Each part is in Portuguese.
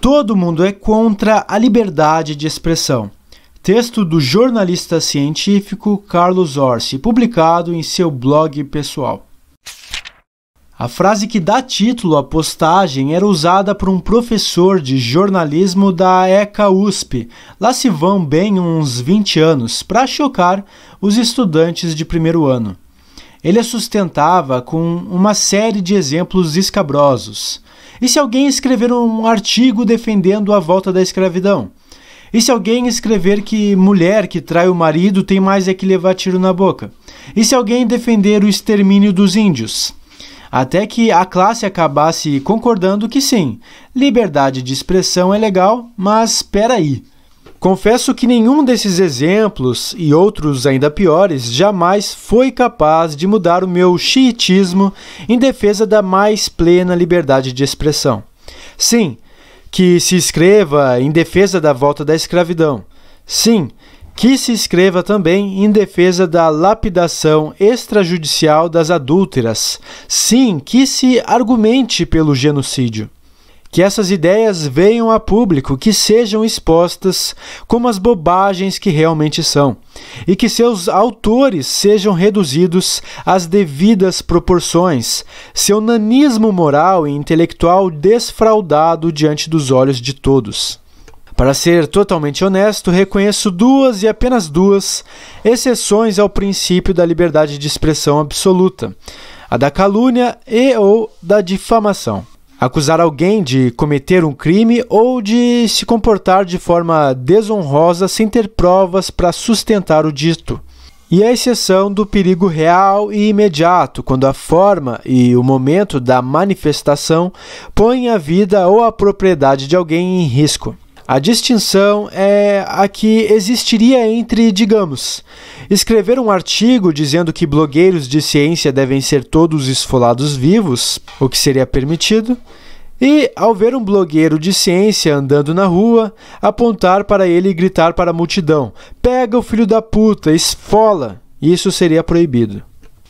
Todo mundo é contra a liberdade de expressão. Texto do jornalista científico Carlos Orsi, publicado em seu blog pessoal. A frase que dá título à postagem era usada por um professor de jornalismo da ECA USP. Lá se vão bem uns 20 anos para chocar os estudantes de primeiro ano. Ele a sustentava com uma série de exemplos escabrosos. E se alguém escrever um artigo defendendo a volta da escravidão? E se alguém escrever que mulher que trai o marido tem mais é que levar tiro na boca? E se alguém defender o extermínio dos índios? Até que a classe acabasse concordando que sim, liberdade de expressão é legal, mas peraí. aí. Confesso que nenhum desses exemplos, e outros ainda piores, jamais foi capaz de mudar o meu xiitismo em defesa da mais plena liberdade de expressão. Sim, que se escreva em defesa da volta da escravidão. Sim, que se escreva também em defesa da lapidação extrajudicial das adúlteras. Sim, que se argumente pelo genocídio que essas ideias venham a público, que sejam expostas como as bobagens que realmente são, e que seus autores sejam reduzidos às devidas proporções, seu nanismo moral e intelectual desfraudado diante dos olhos de todos. Para ser totalmente honesto, reconheço duas e apenas duas exceções ao princípio da liberdade de expressão absoluta: a da calúnia e ou da difamação acusar alguém de cometer um crime ou de se comportar de forma desonrosa sem ter provas para sustentar o dito. E a exceção do perigo real e imediato, quando a forma e o momento da manifestação põem a vida ou a propriedade de alguém em risco. A distinção é a que existiria entre, digamos, escrever um artigo dizendo que blogueiros de ciência devem ser todos esfolados vivos, o que seria permitido, e, ao ver um blogueiro de ciência andando na rua, apontar para ele e gritar para a multidão: Pega o filho da puta, esfola! Isso seria proibido.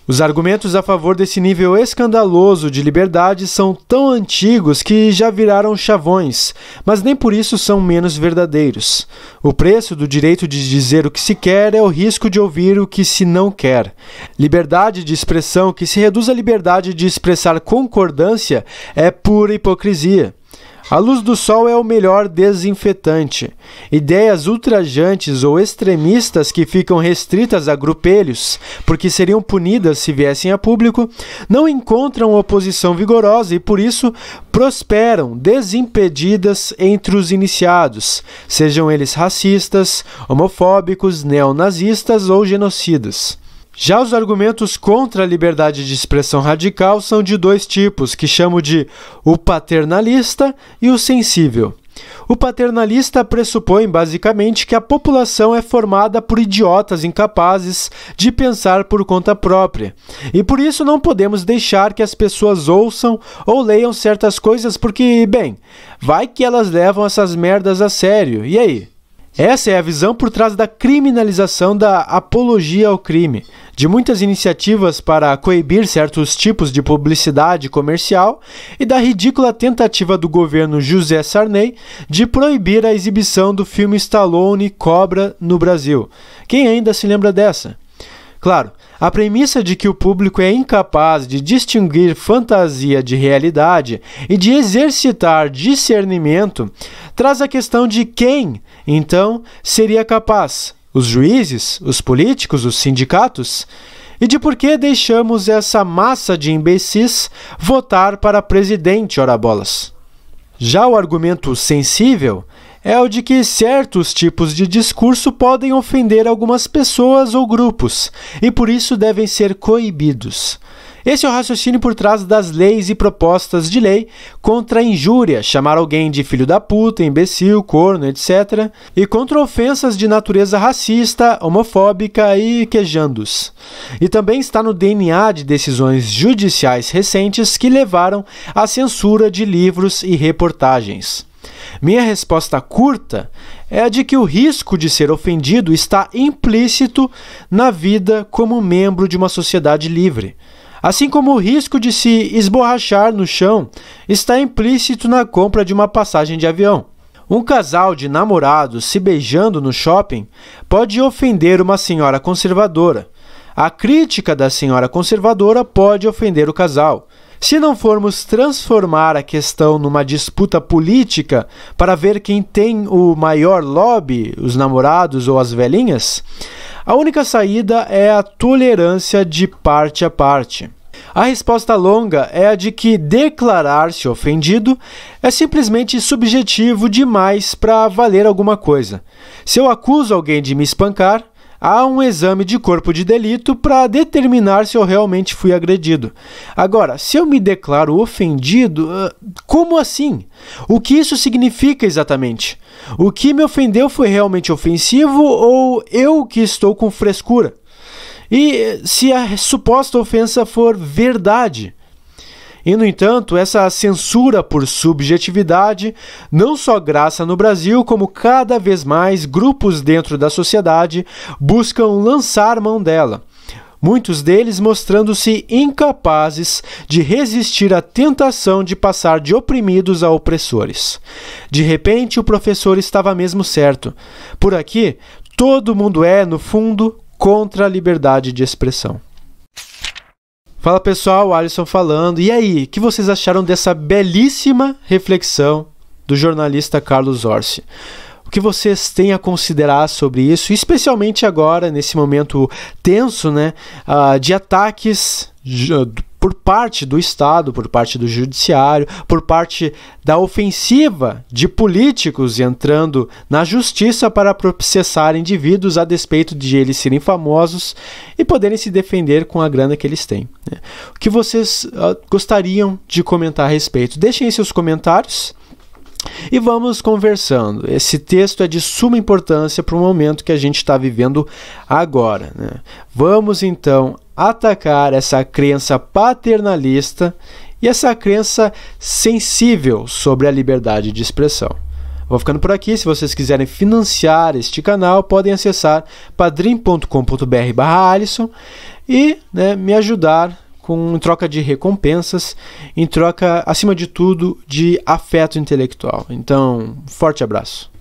Os argumentos a favor desse nível escandaloso de liberdade são tão antigos que já viraram chavões, mas nem por isso são menos verdadeiros. O preço do direito de dizer o que se quer é o risco de ouvir o que se não quer. Liberdade de expressão que se reduz à liberdade de expressar concordância é pura hipocrisia. A luz do sol é o melhor desinfetante. Ideias ultrajantes ou extremistas que ficam restritas a grupelhos, porque seriam punidas se viessem a público, não encontram oposição vigorosa e, por isso, prosperam desimpedidas entre os iniciados, sejam eles racistas, homofóbicos, neonazistas ou genocidas. Já os argumentos contra a liberdade de expressão radical são de dois tipos, que chamo de o paternalista e o sensível. O paternalista pressupõe basicamente que a população é formada por idiotas incapazes de pensar por conta própria, e por isso não podemos deixar que as pessoas ouçam ou leiam certas coisas porque, bem, vai que elas levam essas merdas a sério, e aí? Essa é a visão por trás da criminalização da apologia ao crime, de muitas iniciativas para coibir certos tipos de publicidade comercial e da ridícula tentativa do governo José Sarney de proibir a exibição do filme Stallone Cobra no Brasil. Quem ainda se lembra dessa? Claro, a premissa de que o público é incapaz de distinguir fantasia de realidade e de exercitar discernimento traz a questão de quem, então, seria capaz: os juízes, os políticos, os sindicatos? E de por que deixamos essa massa de imbecis votar para presidente, ora bolas? Já o argumento sensível é o de que certos tipos de discurso podem ofender algumas pessoas ou grupos e por isso devem ser coibidos. Esse é o raciocínio por trás das leis e propostas de lei contra a injúria, chamar alguém de filho da puta, imbecil, corno, etc., e contra ofensas de natureza racista, homofóbica e quejandos. E também está no DNA de decisões judiciais recentes que levaram à censura de livros e reportagens. Minha resposta curta é a de que o risco de ser ofendido está implícito na vida como membro de uma sociedade livre, assim como o risco de se esborrachar no chão está implícito na compra de uma passagem de avião. Um casal de namorados se beijando no shopping pode ofender uma senhora conservadora, a crítica da senhora conservadora pode ofender o casal. Se não formos transformar a questão numa disputa política para ver quem tem o maior lobby, os namorados ou as velhinhas, a única saída é a tolerância de parte a parte. A resposta longa é a de que declarar-se ofendido é simplesmente subjetivo demais para valer alguma coisa. Se eu acuso alguém de me espancar, há um exame de corpo de delito para determinar se eu realmente fui agredido. Agora, se eu me declaro ofendido, ah, como assim? O que isso significa exatamente? O que me ofendeu foi realmente ofensivo ou eu que estou com frescura? E eh, se a suposta ofensa for verdade? E, no entanto, essa censura por subjetividade não só graça no Brasil, como cada vez mais grupos dentro da sociedade buscam lançar mão dela muitos deles mostrando-se incapazes de resistir à tentação de passar de oprimidos a opressores. De repente, o professor estava mesmo certo. Por aqui, todo mundo é, no fundo, contra a liberdade de expressão. Fala pessoal, Alisson falando. E aí, o que vocês acharam dessa belíssima reflexão do jornalista Carlos Orsi? O que vocês têm a considerar sobre isso, especialmente agora, nesse momento tenso, né, ah, de ataques por parte do Estado, por parte do Judiciário, por parte da ofensiva de políticos entrando na justiça para processar indivíduos a despeito de eles serem famosos e poderem se defender com a grana que eles têm. Né? O que vocês ah, gostariam de comentar a respeito? Deixem aí seus comentários. E vamos conversando. Esse texto é de suma importância para o momento que a gente está vivendo agora. Né? Vamos então atacar essa crença paternalista e essa crença sensível sobre a liberdade de expressão. Vou ficando por aqui. Se vocês quiserem financiar este canal, podem acessar padrim.com.br/alisson e né, me ajudar com troca de recompensas, em troca, acima de tudo, de afeto intelectual. Então, forte abraço.